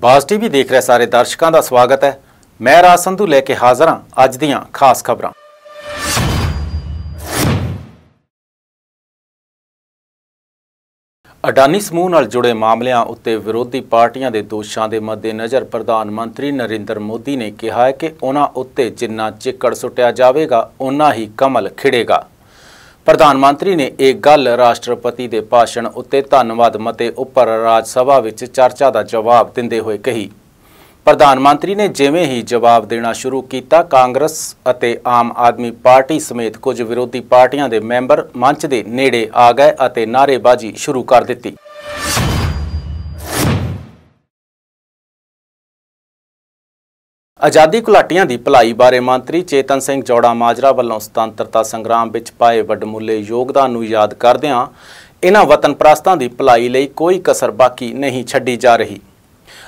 ਬਾਸ TV ਦੇਖ ਰਹੇ ਸਾਰੇ ਦਰਸ਼ਕਾਂ ਦਾ ਸਵਾਗਤ ਹੈ ਮੈਂ ਰਾਜ ਸੰਧੂ ਲੈ ਕੇ ਹਾਜ਼ਰ ਹਾਂ ਅੱਜ ਦੀਆਂ ਖਾਸ ਖਬਰਾਂ ਅਡਾਨੀ ਸਮੂਹ ਨਾਲ ਜੁੜੇ ਮਾਮਲਿਆਂ ਉੱਤੇ ਵਿਰੋਧੀ ਪਾਰਟੀਆਂ ਦੇ ਦੋਸ਼ਾਂ ਦੇ ਮੱਦੇਨਜ਼ਰ ਪ੍ਰਧਾਨ ਮੰਤਰੀ ਨਰਿੰਦਰ ਮੋਦੀ ਨੇ ਕਿਹਾ ਹੈ ਕਿ ਉਹਨਾਂ ਉੱਤੇ ਜਿੰਨਾ ਚਿੱਕੜ ਸੁੱਟਿਆ ਜਾਵੇਗਾ ਉਹਨਾਂ ਹੀ ਕਮਲ ਖਿੜੇਗਾ ਪ੍ਰਧਾਨ ਮੰਤਰੀ ਨੇ ਇਹ ਗੱਲ ਰਾਸ਼ਟਰਪਤੀ ਦੇ ਭਾਸ਼ਣ ਉੱਤੇ ਧੰਨਵਾਦ ਮਤੇ ਉੱਪਰ ਰਾਜ ਸਭਾ ਵਿੱਚ ਚਰਚਾ ਦਾ ਜਵਾਬ ਦਿੰਦੇ ਹੋਏ ਕਹੀ ਪ੍ਰਧਾਨ ਮੰਤਰੀ ਨੇ ਜਿਵੇਂ ਹੀ ਜਵਾਬ ਦੇਣਾ ਸ਼ੁਰੂ ਕੀਤਾ ਕਾਂਗਰਸ ਅਤੇ ਆਮ ਆਦਮੀ ਪਾਰਟੀ ਸਮੇਤ ਕੁਝ ਵਿਰੋਧੀ ਪਾਰਟੀਆਂ ਦੇ ਮੈਂਬਰ ਮੰਚ ਦੇ ਨੇੜੇ ਆ ਗਏ ਅਤੇ ਨਾਰੇਬਾਜ਼ੀ ਸ਼ੁਰੂ ਕਰ ਦਿੱਤੀ ਆਜ਼ਾਦੀ ਘੁਲਾਟੀਆਂ ਦੀ ਭਲਾਈ ਬਾਰੇ ਮੰਤਰੀ ਚੇਤਨ ਸਿੰਘ ਜੋੜਾ ਮਾਜਰਾ ਵੱਲੋਂ ਸੁਤੰਤਰਤਾ ਸੰਗਰਾਮ ਵਿੱਚ ਪਾਏ ਵੱਡਮੁੱਲੇ ਯੋਗਦਾਨ ਨੂੰ ਯਾਦ ਕਰਦਿਆਂ ਇਹਨਾਂ ਵਤਨ ਦੀ ਭਲਾਈ ਲਈ ਕੋਈ ਕਸਰ ਬਾਕੀ ਨਹੀਂ ਛੱਡੀ ਜਾ ਰਹੀ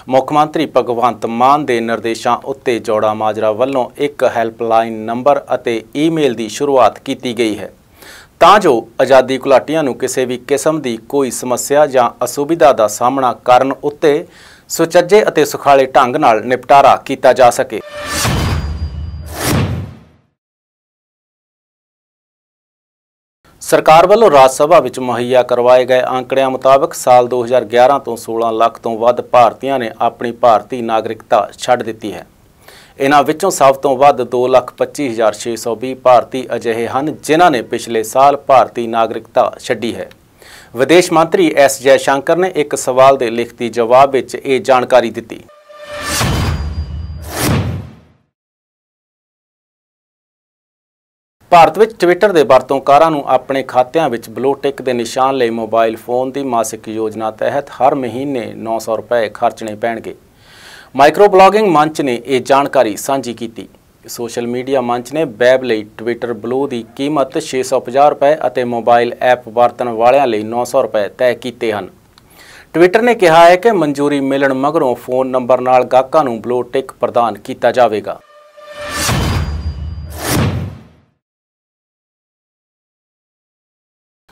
ਮੁੱਖ ਮੰਤਰੀ ਭਗਵੰਤ ਮਾਨ ਦੇ ਨਿਰਦੇਸ਼ਾਂ ਉੱਤੇ ਜੋੜਾ ਮਾਜਰਾ ਵੱਲੋਂ ਇੱਕ ਹੈਲਪਲਾਈਨ ਨੰਬਰ ਅਤੇ ਈਮੇਲ ਦੀ ਸ਼ੁਰੂਆਤ ਕੀਤੀ ਗਈ ਹੈ ਤਾਂ ਜੋ ਆਜ਼ਾਦੀ ਘੁਲਾਟੀਆਂ ਨੂੰ ਕਿਸੇ ਵੀ ਕਿਸਮ ਦੀ ਕੋਈ ਸਮੱਸਿਆ ਜਾਂ ਅਸੁਵਿਧਾ ਦਾ ਸਾਹਮਣਾ ਕਰਨ ਉੱਤੇ ਸੁਚੱਜੇ ਅਤੇ ਸੁਖਾਲੇ ਢੰਗ ਨਾਲ ਨਿਪਟਾਰਾ ਕੀਤਾ ਜਾ ਸਕੇ ਸਰਕਾਰ ਵੱਲੋਂ ਰਾਜ ਸਭਾ ਵਿੱਚ ਮੁਹੱਈਆ ਕਰਵਾਏ ਗਏ ਅੰਕੜਿਆਂ ਮੁਤਾਬਕ ਸਾਲ 2011 ਤੋਂ 16 ਲੱਖ ਤੋਂ ਵੱਧ ਭਾਰਤੀਆਂ ਨੇ ਆਪਣੀ ਭਾਰਤੀ ਨਾਗਰਿਕਤਾ ਛੱਡ ਦਿੱਤੀ ਹੈ ਇਹਨਾਂ ਵਿੱਚੋਂ ਸਭ ਤੋਂ ਵੱਧ 2,25,620 ਭਾਰਤੀ ਅਜਿਹੇ ਹਨ ਜਿਨ੍ਹਾਂ ਨੇ ਪਿਛਲੇ ਸਾਲ ਭਾਰਤੀ ਨਾਗਰਿਕਤਾ ਛੱਡੀ ਹੈ ਵਿਦੇਸ਼ ਮੰਤਰੀ ਐਸ ਜੈ ਸ਼ੰਕਰ ਨੇ ਇੱਕ ਸਵਾਲ ਦੇ ਲਿਖਤੀ ਜਵਾਬ ਵਿੱਚ ਇਹ ਜਾਣਕਾਰੀ ਦਿੱਤੀ ਭਾਰਤ ਵਿੱਚ ਟਵਿੱਟਰ ਦੇ ਵਰਤੋਂਕਾਰਾਂ ਨੂੰ ਆਪਣੇ ਖਾਤਿਆਂ ਵਿੱਚ ਬਲੂ ਟਿਕ ਦੇ ਨਿਸ਼ਾਨ ਲਈ ਮੋਬਾਈਲ ਫੋਨ ਦੀ ਮਾਸਿਕ ਯੋਜਨਾ ਤਹਿਤ ਹਰ ਮਹੀਨੇ 900 ਰੁਪਏ ਖਰਚਣੇ ਪੈਣਗੇ ਮਾਈਕਰੋ ਬਲੌਗਿੰਗ ਮੰਚ ਨੇ ਇਹ ਜਾਣਕਾਰੀ ਸਾਂਝੀ ਕੀਤੀ ਸੋਸ਼ਲ ਮੀਡੀਆ ਮੰਚ ਨੇ ਬੈਬ ਲਈ ਟਵਿੱਟਰ ਬਲੂ ਦੀ ਕੀਮਤ 650 ਰੁਪਏ ਅਤੇ ਮੋਬਾਈਲ ਐਪ ਵਰਤਣ ਵਾਲਿਆਂ ਲਈ 900 ਰੁਪਏ ਤੈਅ ਕੀਤੇ ਹਨ ਟਵਿੱਟਰ ਨੇ ਕਿਹਾ ਹੈ ਕਿ ਮਨਜ਼ੂਰੀ ਮਿਲਣ ਮਗਰੋਂ ਫੋਨ ਨੰਬਰ ਨਾਲ ਗਾਹਕਾਂ ਨੂੰ ਬਲੂ ਟਿਕ ਪ੍ਰਦਾਨ ਕੀਤਾ ਜਾਵੇਗਾ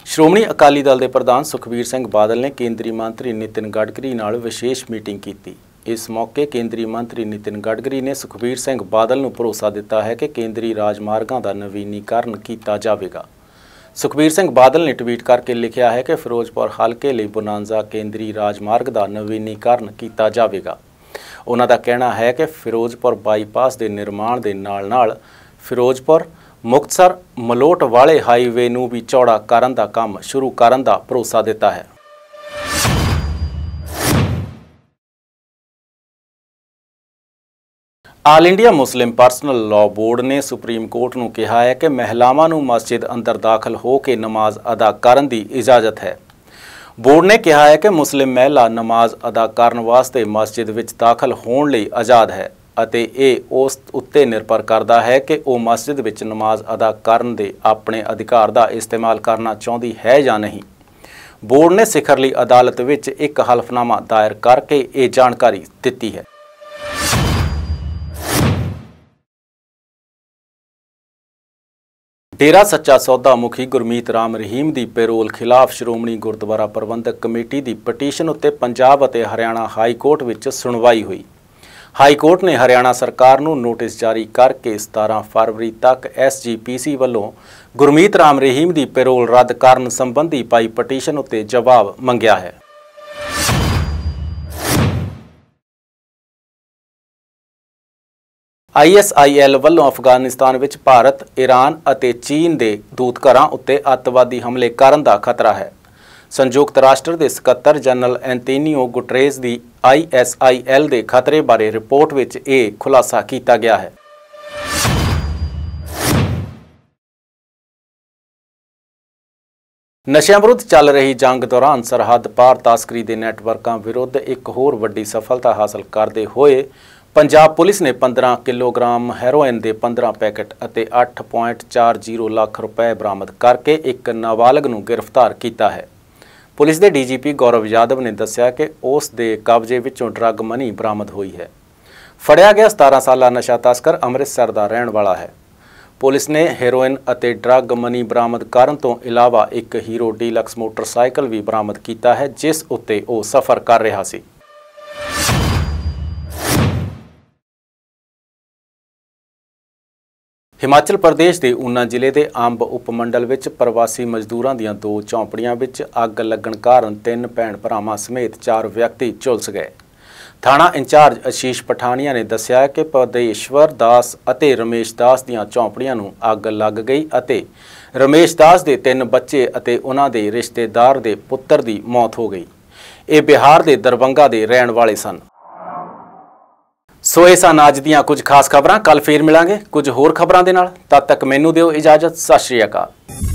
ਸ਼੍ਰੋਮਣੀ ਅਕਾਲੀ ਦਲ ਦੇ ਪ੍ਰਧਾਨ ਸੁਖਬੀਰ ਸਿੰਘ ਬਾਦਲ ਨੇ ਕੇਂਦਰੀ ਮੰਤਰੀ ਨਿਤਿਨ ਗਡਕਰੀ ਨਾਲ ਵਿਸ਼ੇਸ਼ ਮੀਟਿੰਗ ਕੀਤੀ ਇਸ ਮੌਕੇ ਕੇਂਦਰੀ ਮੰਤਰੀ ਨਿਤਿਨ ਗਡਕਰੀ ਨੇ ਸੁਖਬੀਰ ਸਿੰਘ ਬਾਦਲ ਨੂੰ ਭਰੋਸਾ ਦਿੱਤਾ ਹੈ ਕਿ ਕੇਂਦਰੀ ਰਾਜਮਾਰਗਾਂ ਦਾ ਨਵੀਨੀਕਰਨ ਕੀਤਾ ਜਾਵੇਗਾ ਸੁਖਬੀਰ ਸਿੰਘ ਬਾਦਲ ਨੇ ਟਵੀਟ ਕਰਕੇ ਲਿਖਿਆ ਹੈ ਕਿ ਫਿਰੋਜ਼ਪੁਰ ਹਲਕੇ ਲਈ ਬੁਨਾਂਜ਼ਾ ਕੇਂਦਰੀ ਰਾਜਮਾਰਗ ਦਾ ਨਵੀਨੀਕਰਨ ਕੀਤਾ ਜਾਵੇਗਾ ਉਹਨਾਂ ਦਾ ਕਹਿਣਾ ਹੈ ਕਿ ਫਿਰੋਜ਼ਪੁਰ ਬਾਈਪਾਸ ਦੇ ਨਿਰਮਾਣ ਦੇ ਨਾਲ-ਨਾਲ ਫਿਰੋਜ਼ਪੁਰ ਮੁਕਤਸਰ ਮਲੋਟ ਵਾਲੇ ਹਾਈਵੇ ਨੂੰ ਵੀ ਚੌੜਾ ਕਰਨ ਦਾ ਕੰਮ ਸ਼ੁਰੂ ਕਰਨ ਦਾ ਭਰੋਸਾ ਦਿੱਤਾ ਹੈ all India Muslim personal law board ਨੇ ਸੁਪਰੀਮ ਕੋਰਟ ਨੂੰ ਕਿਹਾ ਹੈ ਕਿ ਮਹਿਲਾਵਾਂ ਨੂੰ ਮਸਜਿਦ ਅੰਦਰ ਦਾਖਲ ਹੋ ਕੇ ਨਮਾਜ਼ ਅਦਾ ਕਰਨ ਦੀ ਇਜਾਜ਼ਤ ਹੈ ਬੋਰਡ ਨੇ ਕਿਹਾ ਹੈ ਕਿ ਮੁਸਲਿਮ ਮਹਿਲਾ ਨਮਾਜ਼ ਅਦਾ ਕਰਨ ਵਾਸਤੇ ਮਸਜਿਦ ਵਿੱਚ ਦਾਖਲ ਹੋਣ ਲਈ ਆਜ਼ਾਦ ਹੈ ਅਤੇ ਇਹ ਉਸ ਉੱਤੇ ਨਿਰਭਰ ਕਰਦਾ ਹੈ ਕਿ ਉਹ ਮਸਜਿਦ ਵਿੱਚ ਨਮਾਜ਼ ਅਦਾ ਕਰਨ ਦੇ ਆਪਣੇ ਅਧਿਕਾਰ ਦਾ ਇਸਤੇਮਾਲ ਕਰਨਾ ਚਾਹੁੰਦੀ ਹੈ ਜਾਂ ਨਹੀਂ ਬੋਰਡ ਨੇ ਸਿਖਰਲੀ ਅਦਾਲਤ ਵਿੱਚ ਇੱਕ ਹਲਫਨਾਮਾ ਦਾਇਰ ਕਰਕੇ ਇਹ ਜਾਣਕਾਰੀ ਦਿੱਤੀ ਹੈ ਡੇਰਾ ਸੱਚਾ ਸੌਦਾ ਮੁਖੀ ਗੁਰਮੀਤ ਰਾਮ ਰਹੀਮ ਦੀ ਪੈਰੋਲ ਖਿਲਾਫ ਸ਼੍ਰੋਮਣੀ ਗੁਰਦੁਆਰਾ ਪ੍ਰਬੰਧਕ ਕਮੇਟੀ ਦੀ ਪਟੀਸ਼ਨ ਉੱਤੇ ਪੰਜਾਬ ਅਤੇ ਹਰਿਆਣਾ ਹਾਈ ਕੋਰਟ ਵਿੱਚ ਸੁਣਵਾਈ ਹੋਈ ਹਾਈ ਕੋਰਟ ਨੇ ਹਰਿਆਣਾ ਸਰਕਾਰ ਨੂੰ ਨੋਟਿਸ ਜਾਰੀ ਕਰਕੇ 17 ਫਰਵਰੀ ਤੱਕ ਐਸਜੀਪੀਸੀ ਵੱਲੋਂ ਗੁਰਮੀਤ ਰਾਮ ਰਹੀਮ ਦੀ ਪੈਰੋਲ ਰੱਦ ਕਰਨ ਸੰਬੰਧੀ ਪਾਈ ਪਟੀਸ਼ਨ ਉੱਤੇ ਜਵਾਬ ਮੰਗਿਆ ਹੈ ਆਈਐਸਆਈਐਲ ਵੱਲੋਂ ਅਫਗਾਨਿਸਤਾਨ ਵਿੱਚ ਭਾਰਤ, ਈਰਾਨ ਅਤੇ ਚੀਨ ਦੇ ਦੂਤਘਰਾਂ ਉੱਤੇ ਅੱਤਵਾਦੀ ਹਮਲੇ ਕਰਨ ਦਾ ਖਤਰਾ ਹੈ। ਸੰਯੁਕਤ ਰਾਸ਼ਟਰ ਦੇ ਸਕੱਤਰ ਜਨਰਲ ਐਂਟੋਨੀਓ ਗੁਟਰੇਸ ਦੀ ਆਈਐਸਆਈਐਲ ਦੇ ਖਤਰੇ ਬਾਰੇ ਰਿਪੋਰਟ ਵਿੱਚ ਇਹ ਖੁਲਾਸਾ ਕੀਤਾ ਗਿਆ ਹੈ। ਨਸ਼ਿਆਂ ਵਿਰੁੱਧ ਚੱਲ ਰਹੀ ਜੰਗ ਦੌਰਾਨ ਸਰਹੱਦ ਪਾਰ ਤਸਕਰੀ ਦੇ ਨੈਟਵਰਕਾਂ ਵਿਰੁੱਧ ਇੱਕ ਹੋਰ ਵੱਡੀ ਸਫਲਤਾ ਹਾਸਲ ਕਰਦੇ ਹੋਏ ਪੰਜਾਬ ਪੁਲਿਸ ਨੇ 15 ਕਿਲੋਗ੍ਰਾਮ ਹੈਰੋਇਨ ਦੇ 15 ਪੈਕੇਟ ਅਤੇ 8.40 ਲੱਖ ਰੁਪਏ ਬਰਾਮਦ ਕਰਕੇ ਇੱਕ ਨਾਬਾਲਗ ਨੂੰ ਗ੍ਰਿਫਤਾਰ ਕੀਤਾ ਹੈ ਪੁਲਿਸ ਦੇ ਡੀਜੀਪੀ ਗੌਰਵ ਯਾਦਵ ਨੇ ਦੱਸਿਆ ਕਿ ਉਸ ਦੇ ਕਬਜ਼ੇ ਵਿੱਚੋਂ ਡਰੱਗ ਮਨੀ ਬਰਾਮਦ ਹੋਈ ਹੈ ਫੜਿਆ ਗਿਆ 17 ਸਾਲਾ ਨਸ਼ਾ ਤਸਕਰ ਅੰਮ੍ਰਿਤਸਰ ਦਾ ਰਹਿਣ ਵਾਲਾ ਹੈ ਪੁਲਿਸ ਨੇ ਹੈਰੋਇਨ ਅਤੇ ਡਰੱਗ ਮਨੀ ਬਰਾਮਦ ਕਰਨ ਤੋਂ ਇਲਾਵਾ ਇੱਕ ਹੀਰੋ ਡੀਲਕਸ ਮੋਟਰਸਾਈਕਲ ਵੀ ਬਰਾਮਦ ਕੀਤਾ ਹੈ ਜਿਸ ਉੱਤੇ ਉਹ ਸਫ਼ਰ ਕਰ ਰਿਹਾ ਸੀ ਹਿਮਾਚਲ ਪ੍ਰਦੇਸ਼ ਦੇ ਉਨਾ ਜ਼ਿਲ੍ਹੇ ਦੇ ਆਂਬ ਉਪਮੰਡਲ ਵਿੱਚ ਪ੍ਰਵਾਸੀ ਮਜ਼ਦੂਰਾਂ ਦੀਆਂ ਦੋ ਝੌਂਪੜੀਆਂ ਵਿੱਚ ਅੱਗ ਲੱਗਣ ਕਾਰਨ ਤਿੰਨ ਭੈਣ ਭਰਾਵਾਂ ਸਮੇਤ ਚਾਰ ਵਿਅਕਤੀ ਝੁਲਸ ਗਏ ਥਾਣਾ ਇੰਚਾਰਜ ਅਸ਼ੀਸ਼ ਪਠਾਨੀਆ ਨੇ ਦੱਸਿਆ ਕਿ ਪਦੇਸ਼ਵਰ ਦਾਸ ਅਤੇ ਰਮੇਸ਼ ਦਾਸ ਦੀਆਂ ਝੌਂਪੜੀਆਂ ਨੂੰ ਅੱਗ ਲੱਗ ਗਈ ਅਤੇ ਰਮੇਸ਼ ਦਾਸ ਦੇ ਤਿੰਨ ਬੱਚੇ ਅਤੇ ਉਹਨਾਂ ਦੇ ਰਿਸ਼ਤੇਦਾਰ ਦੇ ਪੁੱਤਰ ਦੀ ਮੌਤ ਹੋ ਗਈ ਇਹ ਬਿਹਾਰ ਦੇ ਦਰਬੰਗਾ ਦੇ ਰਹਿਣ ਵਾਲੇ ਸਨ ਸੋ ਇਹ ਸਨ ਅੱਜ ਦੀਆਂ ਕੁਝ ਖਾਸ ਖਬਰਾਂ ਕੱਲ ਫੇਰ ਮਿਲਾਂਗੇ ਕੁਝ ਹੋਰ ਖਬਰਾਂ ਦੇ ਨਾਲ ਤਦ ਤੱਕ ਮੈਨੂੰ ਦਿਓ ਇਜਾਜ਼ਤ ਸਤਿ ਸ਼੍ਰੀ ਅਕਾਲ